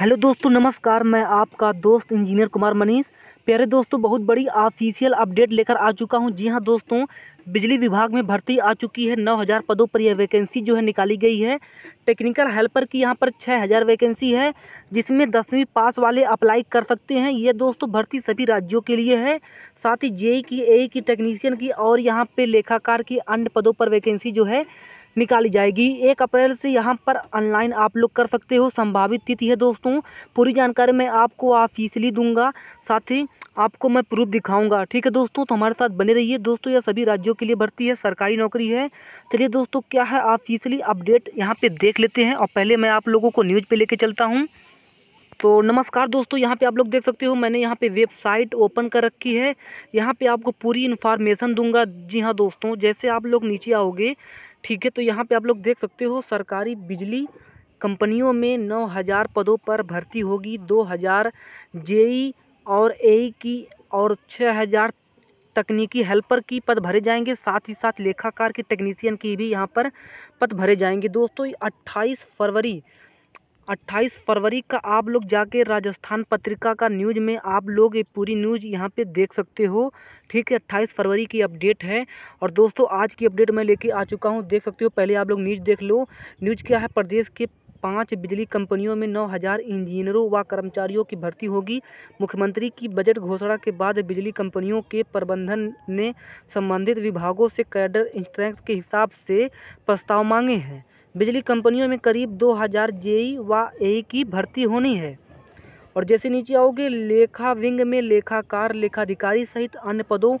hello दोस्तों नमस्कार मैं आपका दोस्त इंजीनियर कुमार मनीष प्यारे दोस्तों बहुत बड़ी ऑफिशियल अपडेट लेकर आ चुका हूं जी हां दोस्तों बिजली विभाग में भर्ती आ चुकी है 9000 पदों पर यह वैकेंसी जो है निकाली गई है टेक्निकल हेल्पर की यहाँ पर 6000 वैकेंसी है जिसमें दसवीं पास वाले अप्लाई कर सकते हैं ये दोस्तों भर्ती सभी राज्यों के लिए है साथ ही जे की ए की टेक्नीशियन की और यहाँ पर लेखाकार की अन्य पदों पर वैकेंसी जो है निकाली जाएगी एक अप्रैल से यहाँ पर ऑनलाइन आप लोग कर सकते हो संभावित तिथि है दोस्तों पूरी जानकारी मैं आपको ऑफिसली दूंगा साथ ही आपको मैं प्रूफ दिखाऊंगा ठीक है दोस्तों तो हमारे साथ बने रहिए दोस्तों यह सभी राज्यों के लिए भर्ती है सरकारी नौकरी है चलिए दोस्तों क्या है फीसली अपडेट यहाँ पे देख लेते हैं और पहले मैं आप लोगों को न्यूज़ पे लेके चलता हूँ तो नमस्कार दोस्तों यहाँ पे आप लोग देख सकते हो मैंने यहाँ पे वेबसाइट ओपन कर रखी है यहाँ पे आपको पूरी इन्फॉर्मेशन दूंगा जी हाँ दोस्तों जैसे आप लोग नीचे आओगे ठीक है तो यहाँ पे आप लोग देख सकते हो सरकारी बिजली कंपनियों में नौ हज़ार पदों पर भर्ती होगी दो हज़ार जेई और ए की और छः हज़ार तकनीकी हेल्पर की पद भरे जाएंगे साथ ही साथ लेखाकार की टेक्नीशियन की भी यहाँ पर पद भरे जाएंगे दोस्तों 28 फरवरी अट्ठाईस फरवरी का आप लोग जाके राजस्थान पत्रिका का न्यूज में आप लोग ये पूरी न्यूज यहाँ पे देख सकते हो ठीक है अट्ठाईस फरवरी की अपडेट है और दोस्तों आज की अपडेट मैं लेके आ चुका हूँ देख सकते हो पहले आप लोग न्यूज देख लो न्यूज क्या है प्रदेश के पाँच बिजली कंपनियों में नौ हज़ार इंजीनियरों व कर्मचारियों की भर्ती होगी मुख्यमंत्री की बजट घोषणा के बाद बिजली कंपनियों के प्रबंधन ने संबंधित विभागों से कैडर इंस्ट्रेंस के हिसाब से प्रस्ताव मांगे हैं बिजली कंपनियों में करीब दो हज़ार जेई व ए की भर्ती होनी है और जैसे नीचे आओगे लेखा विंग में लेखाकार लेखाधिकारी सहित अन्य पदों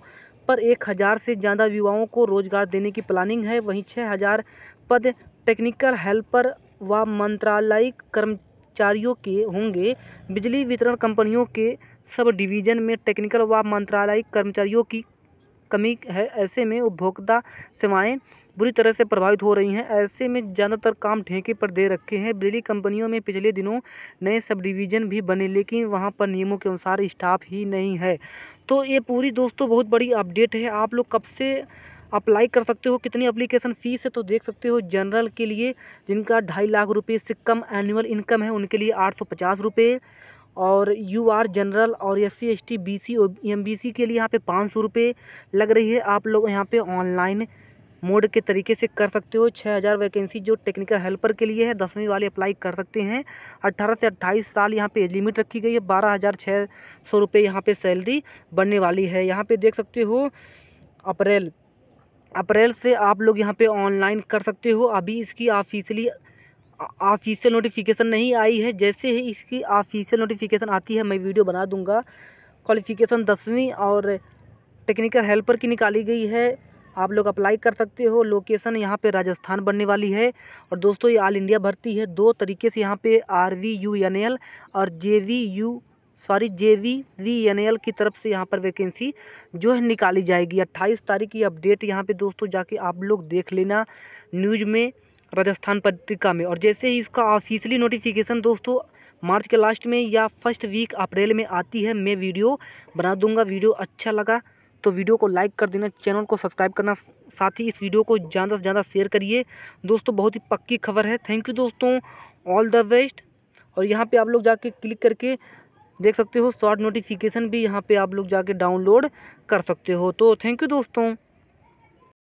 पर एक हज़ार से ज़्यादा युवाओं को रोजगार देने की प्लानिंग है वहीं छः हज़ार पद टेक्निकल हेल्पर व मंत्रालयिक कर्मचारियों के होंगे बिजली वितरण कंपनियों के सब डिवीज़न में टेक्निकल व मंत्रालयिक कर्मचारियों की कमी है ऐसे में उपभोक्ता सेवाएं बुरी तरह से प्रभावित हो रही हैं ऐसे में ज़्यादातर काम ठेके पर दे रखे हैं बिजली कंपनियों में पिछले दिनों नए सब डिवीज़न भी बने लेकिन वहाँ पर नियमों के अनुसार स्टाफ ही नहीं है तो ये पूरी दोस्तों बहुत बड़ी अपडेट है आप लोग कब से अप्लाई कर सकते हो कितनी अप्लीकेशन फ़ीस है तो देख सकते हो जनरल के लिए जिनका ढाई लाख रुपये से कम एनुअल इनकम है उनके लिए आठ सौ पचास रुपये और यू आर जनरल और S C S T B C M B C के लिए यहाँ पे पाँच सौ रुपये लग रही है आप लोग यहाँ पे ऑनलाइन मोड के तरीके से कर सकते हो छः हज़ार वैकेंसी जो टेक्निकल हेल्पर के लिए है दसवीं वाले अप्लाई कर सकते हैं अट्ठारह से अट्ठाईस साल यहाँ पे एज लिमिट रखी गई है बारह हज़ार छः सौ रुपये यहाँ पर सैलरी बनने वाली है यहाँ पे देख सकते हो अप्रैल अप्रैल से आप लोग यहाँ पे ऑनलाइन कर सकते हो अभी इसकी ऑफिशियली ऑफिशियल नोटिफिकेशन नहीं आई है जैसे ही इसकी ऑफिशियल नोटिफिकेशन आती है मैं वीडियो बना दूँगा क्वालिफिकेशन दसवीं और टेक्निकल हेल्पर की निकाली गई है आप लोग अप्लाई कर सकते हो लोकेशन यहाँ पे राजस्थान बनने वाली है और दोस्तों ये ऑल इंडिया भर्ती है दो तरीके से यहाँ पे R V U N L और J V U sorry J V V N L की तरफ से यहाँ पर वैकेंसी जो है निकाली जाएगी अट्ठाईस तारीख की अपडेट यहाँ पर दोस्तों जाके आप लोग देख लेना न्यूज में राजस्थान पत्रिका में और जैसे ही इसका ऑफिशियली नोटिफिकेशन दोस्तों मार्च के लास्ट में या फर्स्ट वीक अप्रैल में आती है मैं वीडियो बना दूंगा वीडियो अच्छा लगा तो वीडियो को लाइक कर देना चैनल को सब्सक्राइब करना साथ ही इस वीडियो को ज़्यादा से ज़्यादा शेयर करिए दोस्तों बहुत ही पक्की खबर है थैंक यू दोस्तों ऑल द बेस्ट और यहाँ पे आप लोग जाके क्लिक करके देख सकते हो शॉर्ट नोटिफिकेशन भी यहाँ पे आप लोग जाके डाउनलोड कर सकते हो तो थैंक यू दोस्तों